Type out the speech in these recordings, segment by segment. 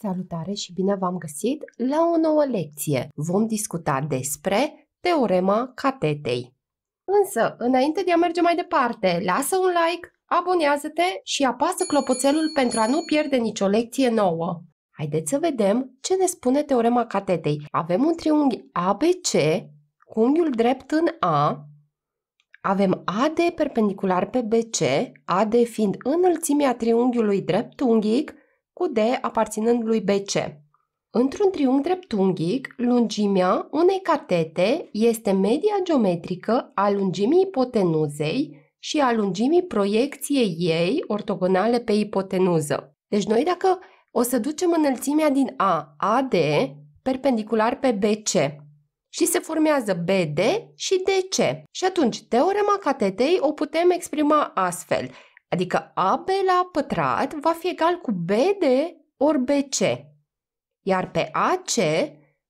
Salutare și bine v-am găsit la o nouă lecție. Vom discuta despre teorema catetei. Însă, înainte de a merge mai departe, lasă un like, abonează-te și apasă clopoțelul pentru a nu pierde nicio lecție nouă. Haideți să vedem ce ne spune teorema catetei. Avem un triunghi ABC cu unghiul drept în A, avem AD perpendicular pe BC, AD fiind înălțimea triunghiului dreptunghic cu D aparținând lui BC. Într-un triunghi dreptunghic, lungimea unei catete este media geometrică a lungimii ipotenuzei și a lungimii proiecției ei ortogonale pe ipotenuză. Deci noi dacă o să ducem înălțimea din A, AD, perpendicular pe BC și se formează BD și DC. Și atunci, teorema catetei o putem exprima astfel – Adică AB la pătrat va fi egal cu BD ori BC. Iar pe AC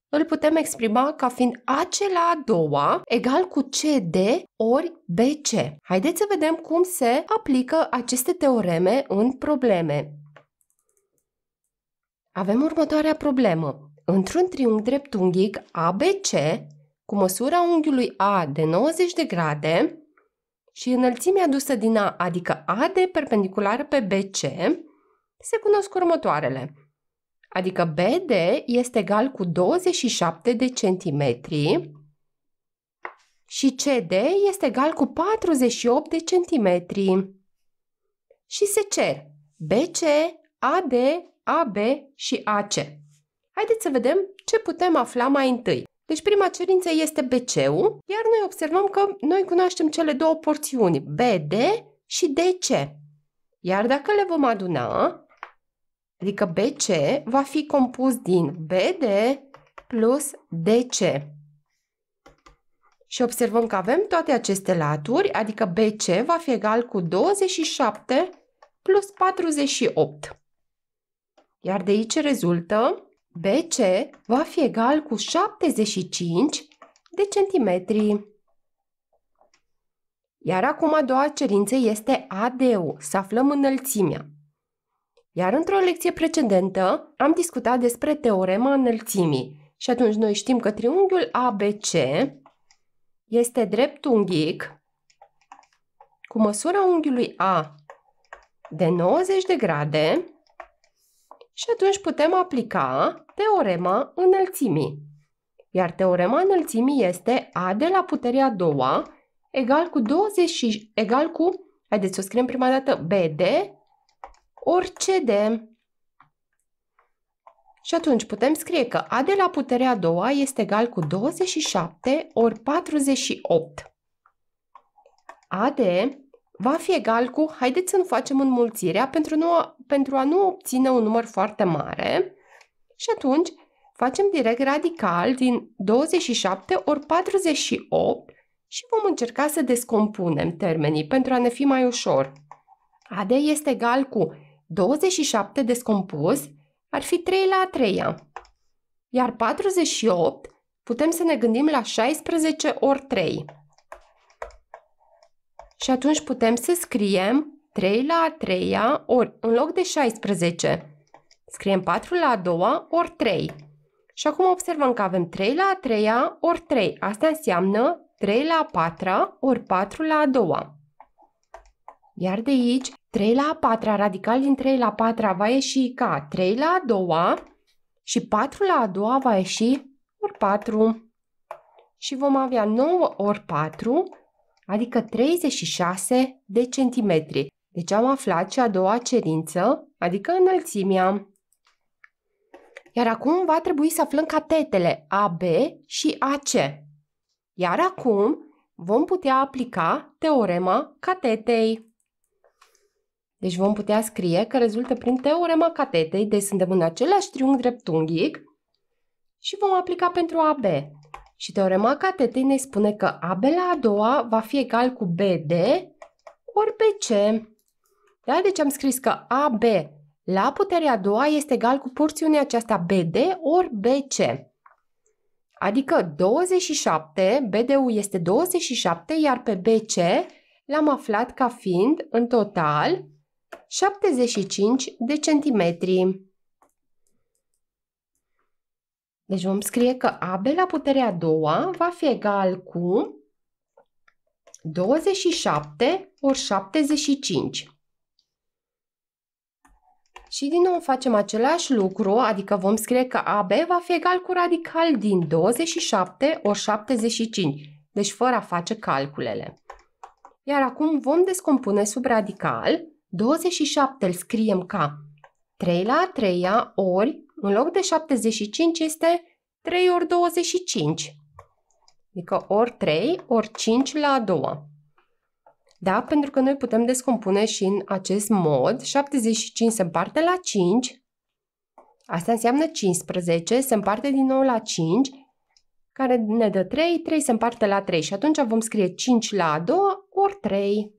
îl putem exprima ca fiind AC la a doua egal cu CD ori BC. Haideți să vedem cum se aplică aceste teoreme în probleme. Avem următoarea problemă. Într-un triunghi dreptunghic ABC, cu măsura unghiului A de 90 de grade, și înălțimea dusă din A, adică AD perpendiculară pe BC, se cunosc următoarele. Adică BD este egal cu 27 de centimetri și CD este egal cu 48 de centimetri. Și se cer BC, AD, AB și AC. Haideți să vedem ce putem afla mai întâi. Deci prima cerință este BC-ul, iar noi observăm că noi cunoaștem cele două porțiuni, BD și DC. Iar dacă le vom aduna, adică BC va fi compus din BD plus DC. Și observăm că avem toate aceste laturi, adică BC va fi egal cu 27 plus 48. Iar de aici rezultă BC va fi egal cu 75 de centimetri. Iar acum a doua cerință este ADU să aflăm înălțimea. Iar într-o lecție precedentă am discutat despre teorema înălțimii și atunci noi știm că triunghiul ABC este dreptunghic cu măsura unghiului A de 90 de grade și atunci putem aplica teorema înălțimii. Iar teorema înălțimii este A de la puterea a doua egal cu 20 și egal cu, haideți să o scriem prima dată, BD ori CD. Și atunci putem scrie că A de la puterea a doua este egal cu 27 ori 48. AD va fi egal cu haideți să nu facem înmulțirea pentru, nu, pentru a nu obține un număr foarte mare și atunci facem direct radical din 27 ori 48 și vom încerca să descompunem termenii pentru a ne fi mai ușor. AD este egal cu 27 descompus ar fi 3 la 3 -a. Iar 48 putem să ne gândim la 16 ori 3. Și atunci putem să scriem 3 la a treia ori în loc de 16 scriem 4 la a doua ori 3. Și acum observăm că avem 3 la a treia ori 3. Asta înseamnă 3 la a patra ori 4 la a doua. Iar de aici 3 la a patra, radical din 3 la a patra va ieși ca 3 la a doua și 4 la a doua va ieși ori 4. Și vom avea 9 ori 4 adică 36 de centimetri. Deci am aflat și a doua cerință, adică înălțimea. Iar acum va trebui să aflăm catetele AB și AC. Iar acum vom putea aplica teorema catetei. Deci vom putea scrie că rezultă prin teorema catetei, deci suntem în același triunghi dreptunghic și vom aplica pentru AB. Și teorema catetei ne spune că AB la a doua va fi egal cu BD ori BC. Da? Deci am scris că AB la puterea a doua este egal cu porțiunea aceasta BD ori BC. Adică 27, BD-ul este 27, iar pe BC l-am aflat ca fiind în total 75 de centimetri. Deci vom scrie că AB la puterea a doua va fi egal cu 27 ori 75. Și din nou facem același lucru, adică vom scrie că AB va fi egal cu radical din 27 ori 75, deci fără a face calculele. Iar acum vom descompune sub radical, 27 îl scriem ca 3 la a 3 ori în loc de 75 este 3 ori 25. Adică ori 3, ori 5 la a doua. Da? Pentru că noi putem descompune și în acest mod. 75 se împarte la 5. Asta înseamnă 15. Se împarte din nou la 5, care ne dă 3. 3 se împarte la 3 și atunci vom scrie 5 la a doua ori 3.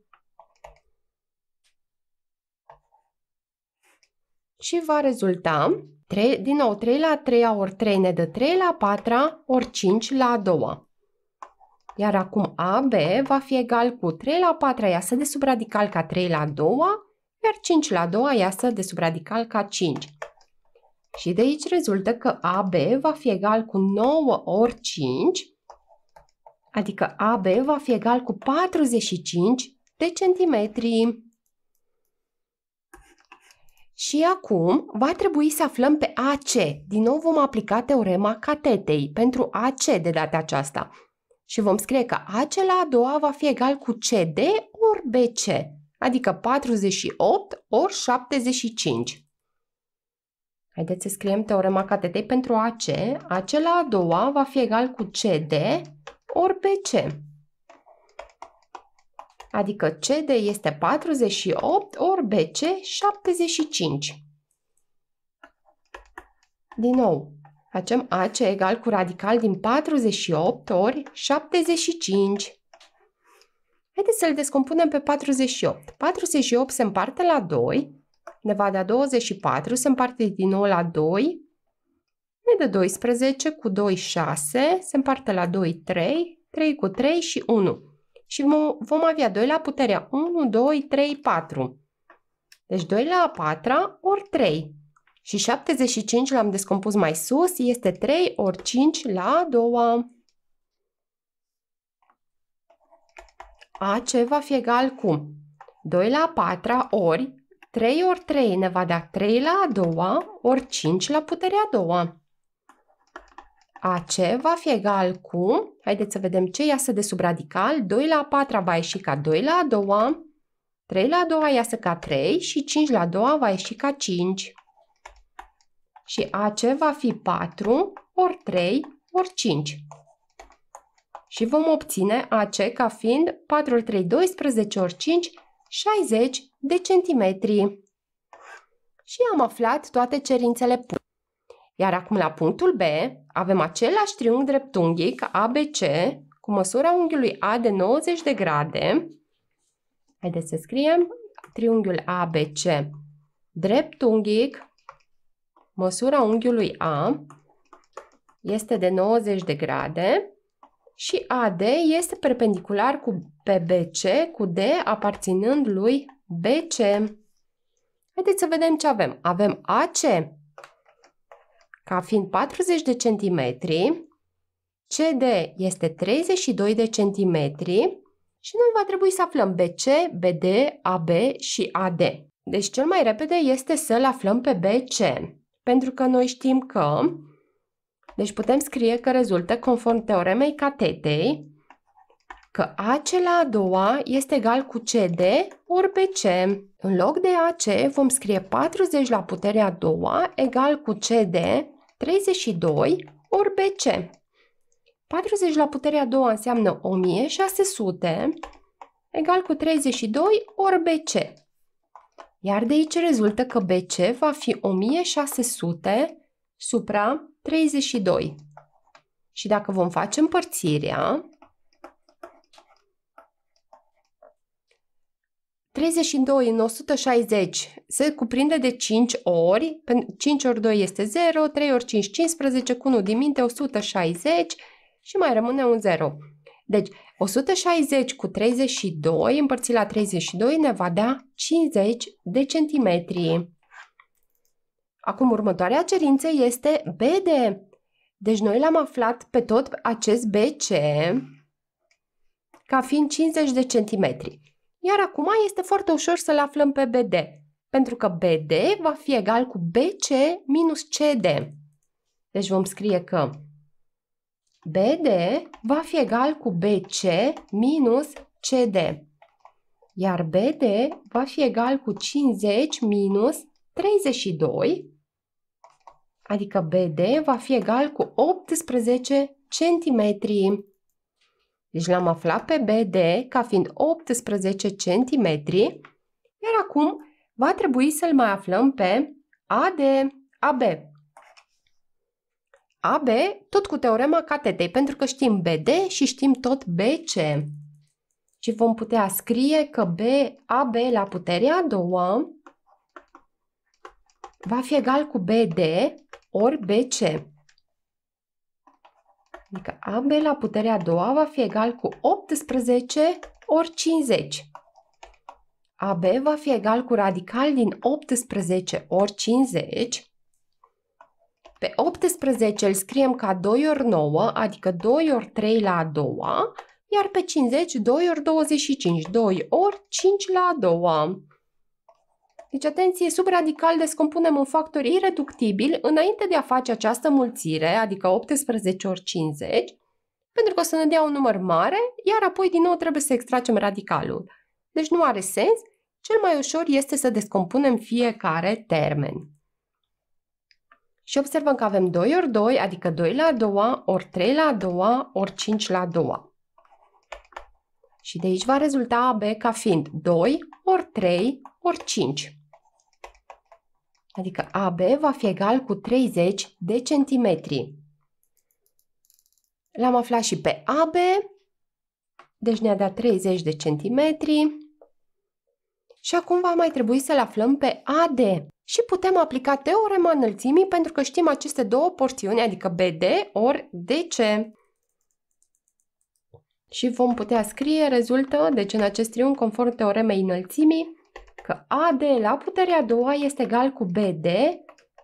Și va rezulta 3, din nou 3 la 3 ori 3 ne dă 3 la 4 ori 5 la 2. Iar acum AB va fi egal cu 3 la 4 iasă de sub radical ca 3 la 2, iar 5 la 2 iasă de sub radical ca 5. Și de aici rezultă că AB va fi egal cu 9 ori 5, adică AB va fi egal cu 45 de centimetri. Și acum va trebui să aflăm pe AC. Din nou vom aplica teorema catetei pentru AC de data aceasta. Și vom scrie că AC la a doua va fi egal cu CD ori BC, adică 48 ori 75. Haideți să scriem teorema catetei pentru AC. AC la a doua va fi egal cu CD ori BC adică CD este 48 ori BC 75. Din nou, facem AC egal cu radical din 48 ori 75. Haideți să-l descompunem pe 48. 48 se împarte la 2, ne va da 24, se împarte din nou la 2, ne dă 12 cu 2, 6, se împarte la 2, 3, 3 cu 3 și 1 și vom avea 2 la puterea 1, 2, 3, 4. Deci 2 la 4 ori 3. Și 75 l-am descompus mai sus, este 3 ori 5 la 2. a doua. AC va fi egal cu 2 la 4 ori 3 ori 3 ne va da 3 la 2 ori 5 la puterea a AC va fi egal cu, haideți să vedem ce iasă de sub radical, 2 la 4 va ieși ca 2 la 2, 3 la 2 iasă ca 3 și 5 la 2 va ieși ca 5. Și AC va fi 4 ori 3 ori 5. Și vom obține AC ca fiind 4 ori 3, 12 ori 5, 60 de centimetri. Și am aflat toate cerințele puse. Iar acum la punctul B avem același triunghi dreptunghic ABC cu măsura unghiului A de 90 de grade. Haideți să scriem triunghiul ABC dreptunghic, măsura unghiului A este de 90 de grade și AD este perpendicular cu PBC cu D aparținând lui BC. Haideți să vedem ce avem. Avem AC ca fiind 40 de centimetri, CD este 32 de centimetri și noi va trebui să aflăm BC, BD, AB și AD. Deci cel mai repede este să-l aflăm pe BC, pentru că noi știm că, deci putem scrie că rezultă conform teoremei catetei, că AC la a doua este egal cu CD ori BC. În loc de AC vom scrie 40 la puterea a doua egal cu CD 32 ori BC. 40 la puterea 2 înseamnă 1600 egal cu 32 ori BC. Iar de aici rezultă că BC va fi 1600 supra 32. Și dacă vom face împărțirea, 32 în 160 se cuprinde de 5 ori, 5 ori 2 este 0, 3 ori 5, 15, cu 1 din minte, 160 și mai rămâne un 0. Deci 160 cu 32 împărțit la 32 ne va da 50 de centimetri. Acum următoarea cerință este BD. Deci noi l-am aflat pe tot acest BC ca fiind 50 de centimetri. Iar acum este foarte ușor să-l aflăm pe BD, pentru că BD va fi egal cu BC minus CD. Deci vom scrie că BD va fi egal cu BC minus CD, iar BD va fi egal cu 50 minus 32, adică BD va fi egal cu 18 centimetri. Deci l-am aflat pe BD ca fiind 18 cm, iar acum va trebui să-l mai aflăm pe AD, AB. AB tot cu teorema catetei, pentru că știm BD și știm tot BC. Și vom putea scrie că B, AB la puterea a doua va fi egal cu BD ori BC. Adică AB la puterea a doua va fi egal cu 18 ori 50. AB va fi egal cu radical din 18 ori 50. Pe 18 îl scriem ca 2 ori 9, adică 2 ori 3 la a doua, iar pe 50 2 ori 25, 2 ori 5 la a doua. Deci, atenție, subradical descompunem un factor ireductibil înainte de a face această mulțire, adică 18 ori 50, pentru că o să ne dea un număr mare, iar apoi din nou trebuie să extragem radicalul. Deci nu are sens, cel mai ușor este să descompunem fiecare termen. Și observăm că avem 2 ori 2, adică 2 la 2, ori 3 la 2, ori 5 la 2. Și de aici va rezulta AB ca fiind 2 ori 3 ori 5 adică AB va fi egal cu 30 de centimetri. L-am aflat și pe AB, deci ne-a dat 30 de centimetri. Și acum va mai trebui să-l aflăm pe AD. Și putem aplica teorema înălțimii pentru că știm aceste două porțiuni, adică BD ori DC. Și vom putea scrie rezultă, deci în acest triunghi, conform teoremei înălțimii, că AD la puterea a doua este egal cu BD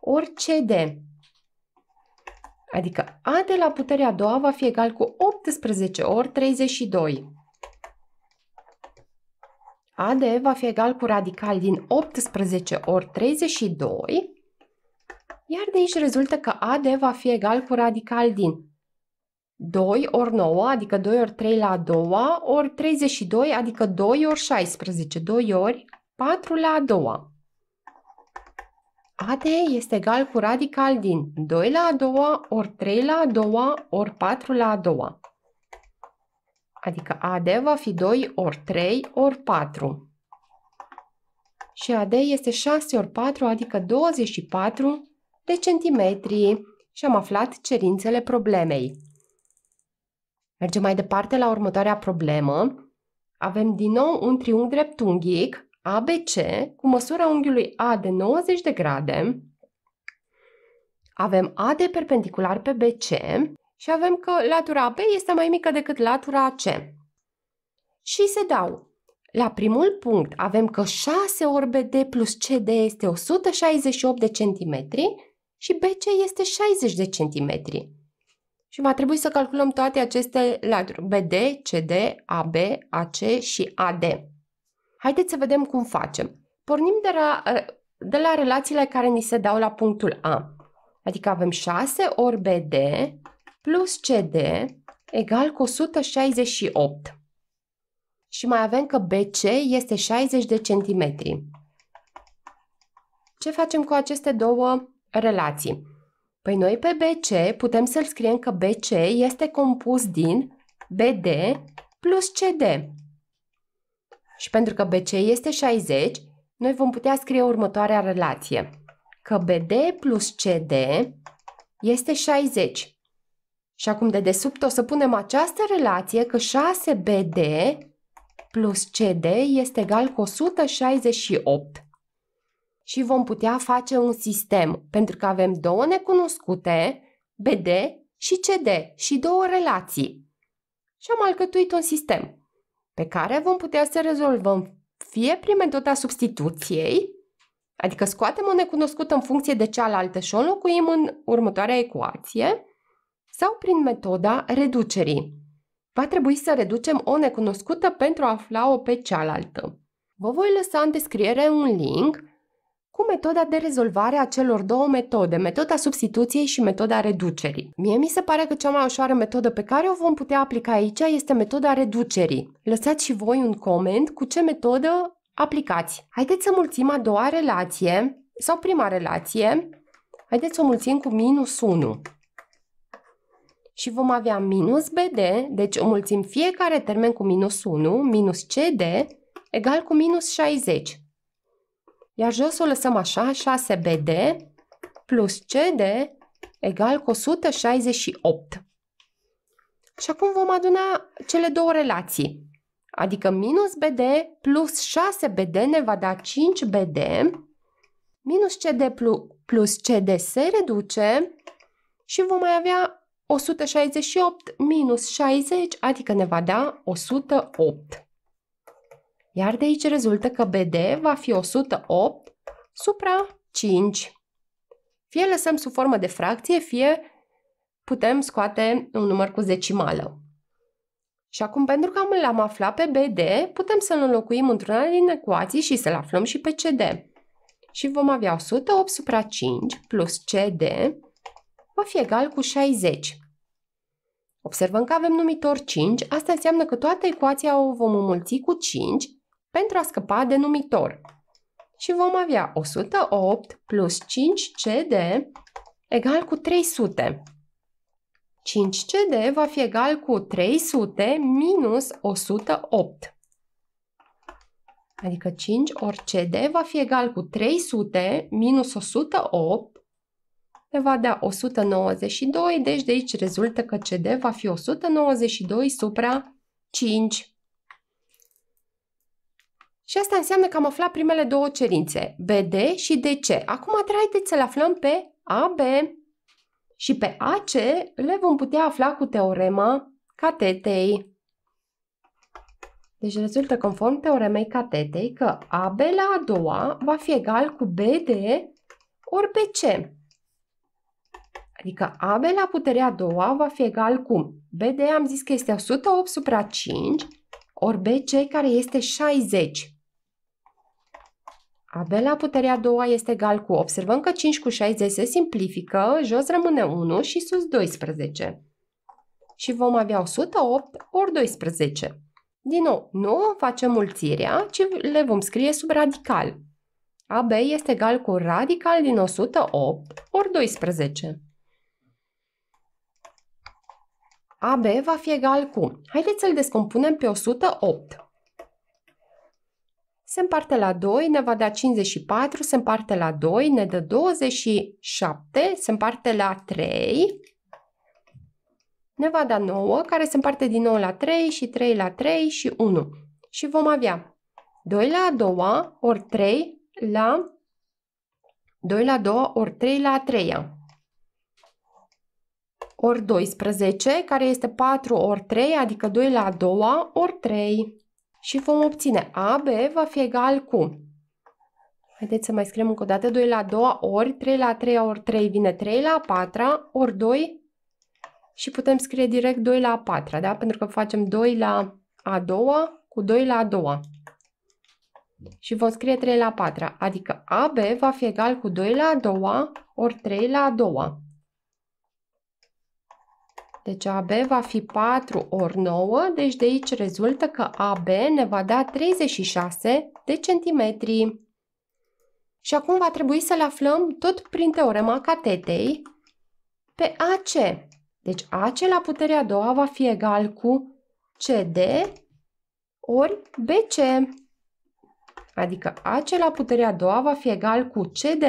ori CD. Adică AD la puterea a doua va fi egal cu 18 ori 32. AD va fi egal cu radical din 18 ori 32, iar de aici rezultă că AD va fi egal cu radical din 2 ori 9, adică 2 ori 3 la 2, ori 32, adică 2 ori 16, 2 ori 4 la a doua. AD este egal cu radical din 2 la a doua, ori 3 la a doua, ori 4 la a doua. Adică AD va fi 2 ori 3 ori 4. Și AD este 6 ori 4, adică 24 de centimetri. Și am aflat cerințele problemei. Mergem mai departe la următoarea problemă. Avem din nou un triunghi dreptunghic ABC cu măsura unghiului A de 90 de grade. Avem AD perpendicular pe BC și avem că latura AB este mai mică decât latura AC. Și se dau. La primul punct avem că 6 ori BD plus CD este 168 de centimetri și BC este 60 de centimetri. Și va trebui să calculăm toate aceste laturi, BD, CD, AB, AC și AD. Haideți să vedem cum facem. Pornim de la, eh, de la relațiile care ni se dau la punctul A. Adică avem 6 ori BD plus CD egal cu 168. Și mai avem că BC este 60 de centimetri. Ce facem cu aceste două relații? Păi noi pe BC putem să-l scriem că BC este compus din BD plus CD și pentru că BC este 60, noi vom putea scrie următoarea relație. Că BD plus CD este 60. Și acum de desubt o să punem această relație că 6BD plus CD este egal cu 168. Și vom putea face un sistem, pentru că avem două necunoscute, BD și CD, și două relații. Și am alcătuit un sistem pe care vom putea să rezolvăm fie prin metoda substituției, adică scoatem o necunoscută în funcție de cealaltă și o înlocuim în următoarea ecuație, sau prin metoda reducerii. Va trebui să reducem o necunoscută pentru a afla-o pe cealaltă. Vă voi lăsa în descriere un link cu metoda de rezolvare a celor două metode, metoda substituției și metoda reducerii. Mie mi se pare că cea mai ușoară metodă pe care o vom putea aplica aici este metoda reducerii. Lăsați și voi un coment cu ce metodă aplicați. Haideți să mulțim a doua relație sau prima relație. Haideți să o mulțim cu minus 1 și vom avea minus BD, deci o mulțim fiecare termen cu minus 1, minus CD, egal cu minus 60. Iar jos o lăsăm așa, 6BD plus CD egal cu 168. Și acum vom aduna cele două relații. Adică minus BD plus 6BD ne va da 5BD, minus CD plus CD se reduce și vom mai avea 168 minus 60, adică ne va da 108. Iar de aici rezultă că BD va fi 108 supra 5. Fie lăsăm sub formă de fracție, fie putem scoate un număr cu decimală. Și acum, pentru că l-am aflat pe BD, putem să-l înlocuim într-una din ecuații și să-l aflăm și pe CD. Și vom avea 108 supra 5 plus CD va fi egal cu 60. Observăm că avem numitor 5, asta înseamnă că toată ecuația o vom înmulți cu 5 pentru a scăpa de numitor. Și vom avea 108 plus 5CD egal cu 300. 5CD va fi egal cu 300 minus 108. Adică 5 ori CD va fi egal cu 300 minus 108 ne va da 192, deci de aici rezultă că CD va fi 192 supra 5. Și asta înseamnă că am aflat primele două cerințe, BD și DC. Acum haideți să le aflăm pe AB. Și pe AC le vom putea afla cu teorema catetei. Deci rezultă conform teoremei catetei că AB la a doua va fi egal cu BD ori BC. Adică AB la puterea a doua va fi egal cu BD am zis că este 108 supra 5 ori BC care este 60. AB la puterea a doua este egal cu, observăm că 5 cu 60 se simplifică, jos rămâne 1 și sus 12. Și vom avea 108 ori 12. Din nou, nu facem mulțirea, ci le vom scrie sub radical. AB este egal cu radical din 108 ori 12. AB va fi egal cu, haideți să-l descompunem pe 108 se împarte la 2, ne va da 54, se împarte la 2, ne dă 27, se împarte la 3, ne va da 9, care se împarte din nou la 3 și 3 la 3 și 1. Și vom avea 2 la 2 ori 3 la 2 la 2 ori 3 la a ori 12, care este 4 ori 3, adică 2 la 2 ori 3 și vom obține AB va fi egal cu... Haideți să mai scriem încă o dată. 2 la 2 ori 3 la 3 ori 3 vine 3 la 4 ori 2 și putem scrie direct 2 la 4, da? Pentru că facem 2 la a 2 cu 2 la a doua. Și vom scrie 3 la 4, adică AB va fi egal cu 2 la 2 ori 3 la 2. Deci AB va fi 4 ori 9, deci de aici rezultă că AB ne va da 36 de centimetri. Și acum va trebui să le aflăm tot prin teorema catetei pe AC. Deci AC la puterea a doua va fi egal cu CD ori BC. Adică AC la puterea a doua va fi egal cu CD.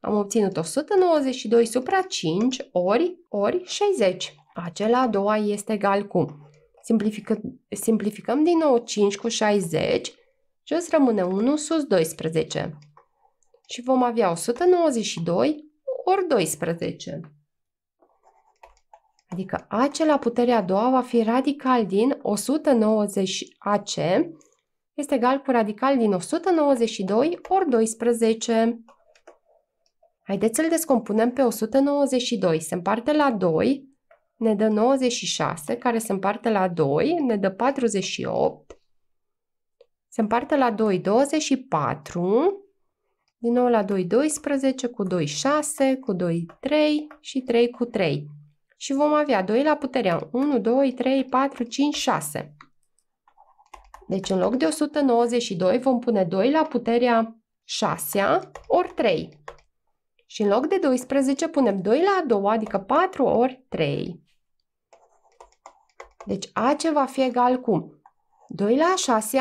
Am obținut 192 supra 5 ori, ori 60. Acela a doua este egal cu. Simplific- simplificăm din nou 5 cu 60, jos rămâne 1, sus 12. Și vom avea 192 ori 12. Adică AC la puterea a doua va fi radical din 190 AC este egal cu radical din 192 ori 12. Haideți să-l descompunem pe 192. Se împarte la 2 ne dă 96, care se împarte la 2, ne dă 48, se împarte la 2, 24, din nou la 2, 12, cu 2, 6, cu 2, 3 și 3 cu 3. Și vom avea 2 la puterea 1, 2, 3, 4, 5, 6. Deci în loc de 192 vom pune 2 la puterea 6 ori 3. Și în loc de 12 punem 2 la a doua, adică 4 ori 3. Deci A ce va fi egal cu 2 la 6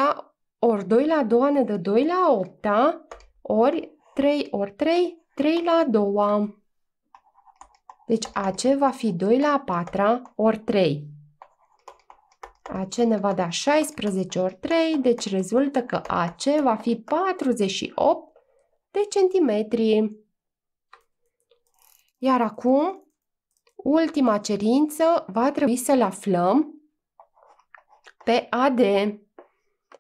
ori 2 la 2 ne dă 2 la 8 ori 3 ori 3, 3 la 2. Deci AC va fi 2 la 4 ori 3. AC ne va da 16 ori 3, deci rezultă că AC va fi 48 de centimetri. Iar acum Ultima cerință va trebui să-l aflăm pe AD.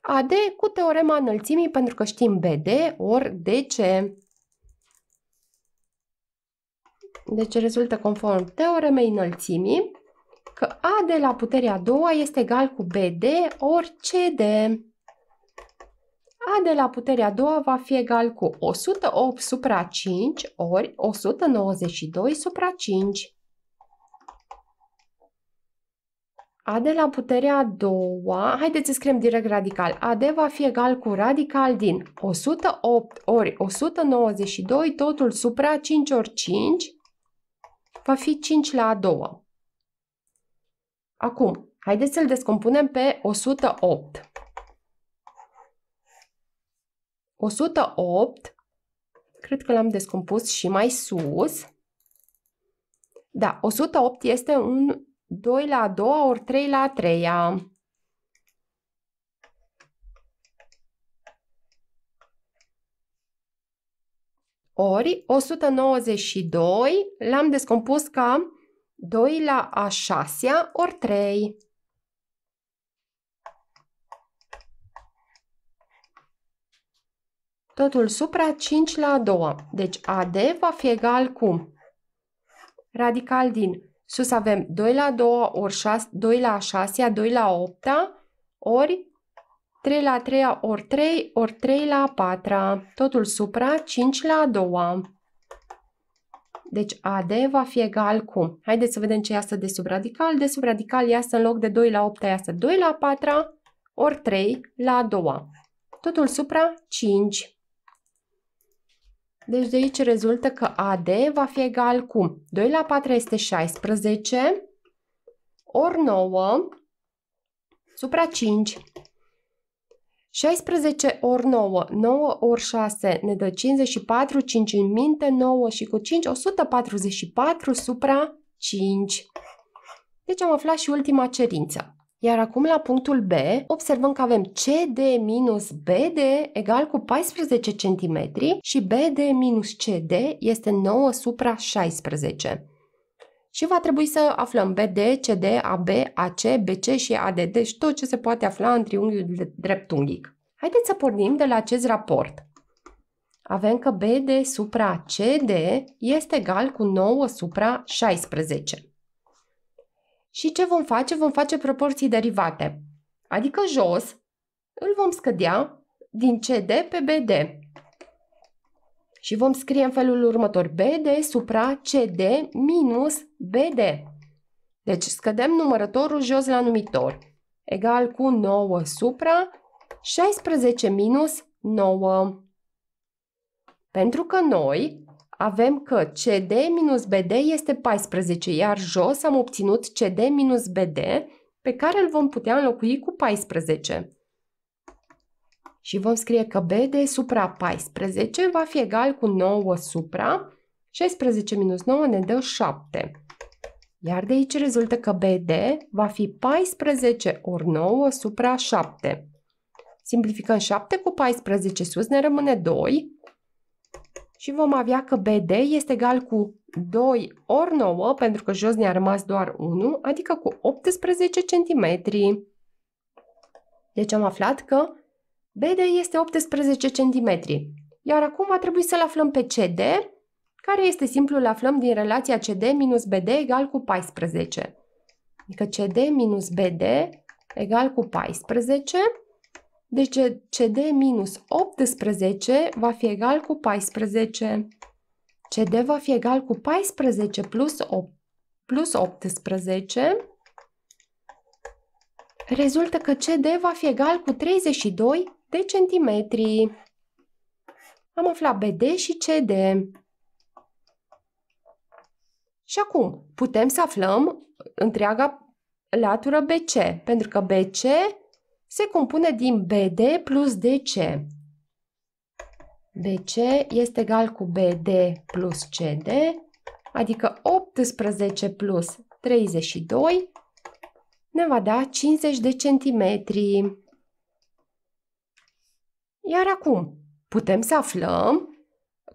AD cu teorema înălțimii pentru că știm BD ori DC. Deci rezultă conform teoremei înălțimii că AD la puterea a doua este egal cu BD ori CD. A de la puterea a doua va fi egal cu 108 supra 5 ori 192 supra 5. A de la puterea a doua, haideți să scriem direct radical. A de va fi egal cu radical din 108 ori 192, totul supra 5 ori 5, va fi 5 la a doua. Acum, haideți să-l descompunem pe 108. 108, cred că l-am descompus și mai sus. Da, 108 este un 2 la 2 ori 3 la a Ori 192 l-am descompus ca 2 la a 6 ori 3. Totul supra 5 la 2. Deci AD va fi egal cu radical din și o să avem 2 la 2 ori 6, 2 la 6, 2 la 8 ori 3 la 3 ori 3 ori 3 la 4, totul supra 5 la 2. Deci AD va fi egal cu, haideți să vedem ce iasă de subradical, de subradical iasă în loc de 2 la 8 iasă 2 la 4 ori 3 la 2, totul supra 5. Deci de aici rezultă că AD va fi egal cu 2 la 4 este 16 ori 9 supra 5. 16 ori 9, 9 ori 6 ne dă 54, 5 în minte, 9 și cu 5, 144 supra 5. Deci am aflat și ultima cerință. Iar acum la punctul B observăm că avem CD minus BD egal cu 14 cm și BD minus CD este 9 supra 16. Și va trebui să aflăm BD, CD, AB, AC, BC și AD, deci tot ce se poate afla în triunghiul dreptunghic. Haideți să pornim de la acest raport. Avem că BD supra CD este egal cu 9 supra 16. Și ce vom face? Vom face proporții derivate. Adică jos îl vom scădea din CD pe BD. Și vom scrie în felul următor. BD supra CD minus BD. Deci scădem numărătorul jos la numitor. Egal cu 9 supra 16 minus 9. Pentru că noi avem că CD minus BD este 14, iar jos am obținut CD minus BD, pe care îl vom putea înlocui cu 14. Și vom scrie că BD supra 14 va fi egal cu 9 supra 16 minus 9 ne dă 7. Iar de aici rezultă că BD va fi 14 ori 9 supra 7. Simplificăm 7 cu 14 sus, ne rămâne 2, și vom avea că BD este egal cu 2 ori 9, pentru că jos ne-a rămas doar 1, adică cu 18 cm. Deci am aflat că BD este 18 cm. Iar acum va trebui să-l aflăm pe CD, care este simplu, îl aflăm din relația CD minus BD egal cu 14. Adică CD minus BD egal cu 14 deci CD minus 18 va fi egal cu 14. CD va fi egal cu 14 plus, 8, plus 18. Rezultă că CD va fi egal cu 32 de centimetri. Am aflat BD și CD. Și acum putem să aflăm întreaga latură BC, pentru că BC se compune din BD plus DC. BC este egal cu BD plus CD, adică 18 plus 32 ne va da 50 de centimetri. Iar acum putem să aflăm,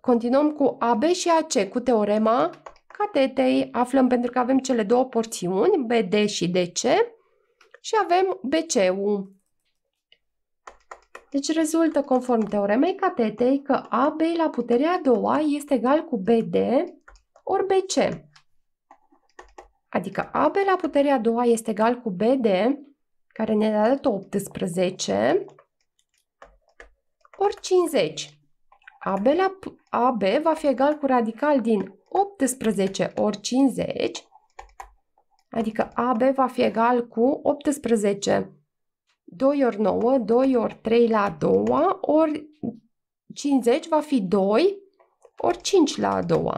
continuăm cu AB și AC, cu teorema catetei, aflăm pentru că avem cele două porțiuni, BD și DC, și avem BC-ul. Deci rezultă conform teoremei catetei că AB la puterea a doua este egal cu BD ori BC. Adică AB la puterea a doua este egal cu BD, care ne arată 18, ori 50. AB, la, AB va fi egal cu radical din 18 ori 50, adică AB va fi egal cu 18 2 ori 9, 2 ori 3 la 2, ori 50 va fi 2, ori 5 la 2.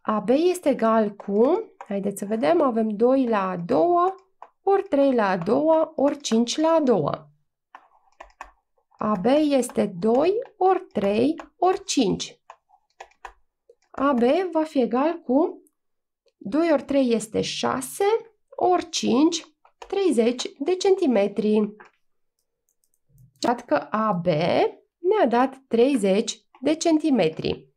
AB este egal cu, haideți să vedem, avem 2 la 2, ori 3 la 2, ori 5 la 2. AB este 2 ori 3 ori 5. AB va fi egal cu 2 ori 3 este 6 ori 5 30 de centimetri. că AB ne-a dat 30 de centimetri.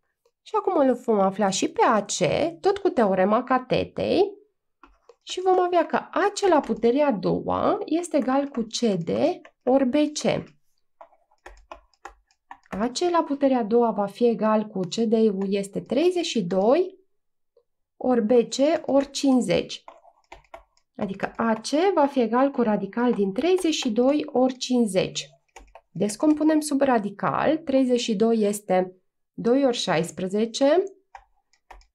Și acum îl vom afla și pe AC, tot cu teorema catetei, și vom avea că AC la puterea a doua este egal cu CD ori BC. AC la puterea a doua va fi egal cu CD-ul este 32 ori BC ori 50. Adică AC va fi egal cu radical din 32 ori 50. Descompunem sub radical. 32 este 2 ori 16,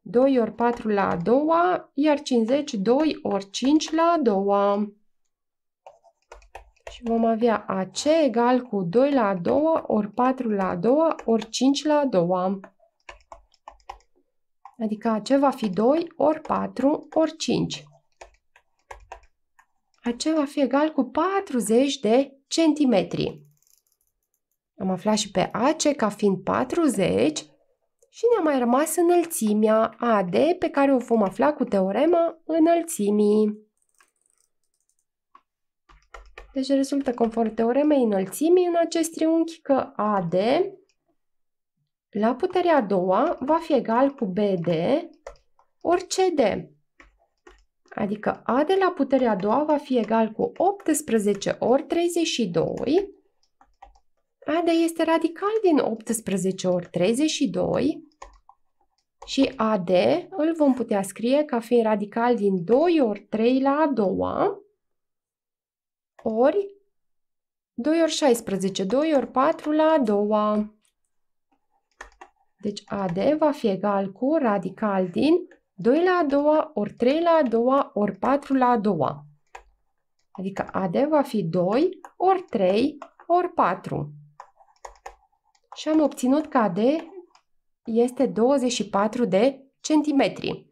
2 ori 4 la 2, iar 50, 2 ori 5 la 2. Și vom avea AC egal cu 2 la 2 ori 4 la 2 ori 5 la 2. Adică AC va fi 2 ori 4 ori 5. Acela va fi egal cu 40 de centimetri. Am aflat și pe AC ca fiind 40 și ne-a mai rămas înălțimea AD pe care o vom afla cu teorema înălțimii. Deci rezultă conform teoremei înălțimii în acest triunghi că AD la puterea a doua va fi egal cu BD ori CD. Adică a de la puterea a doua va fi egal cu 18 ori 32. a de este radical din 18 ori 32 și AD îl vom putea scrie ca fiind radical din 2 ori 3 la a doua ori 2 ori 16, 2 ori 4 la a doua. Deci AD va fi egal cu radical din 2 la a doua, ori 3 la a doua, ori 4 la a doua. Adică AD va fi 2, ori 3, ori 4. Și am obținut că AD este 24 de centimetri.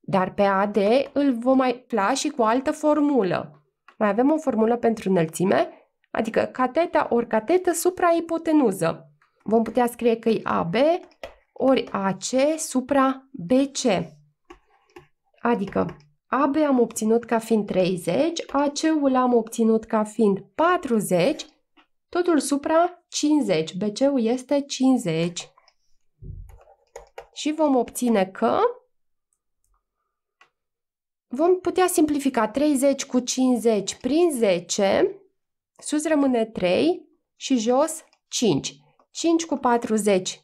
Dar pe AD îl vom mai pla și cu altă formulă. Mai avem o formulă pentru înălțime, adică cateta ori cateta supra ipotenuză. Vom putea scrie că e AB ori AC supra BC. Adică AB am obținut ca fiind 30, AC-ul am obținut ca fiind 40, totul supra 50. BC-ul este 50. Și vom obține că vom putea simplifica 30 cu 50 prin 10, sus rămâne 3 și jos 5. 5 cu 40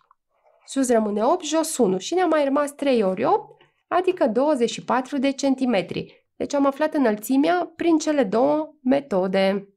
sus rămâne 8, jos 1 și ne-a mai rămas 3 ori 8, adică 24 de centimetri. Deci am aflat înălțimea prin cele două metode.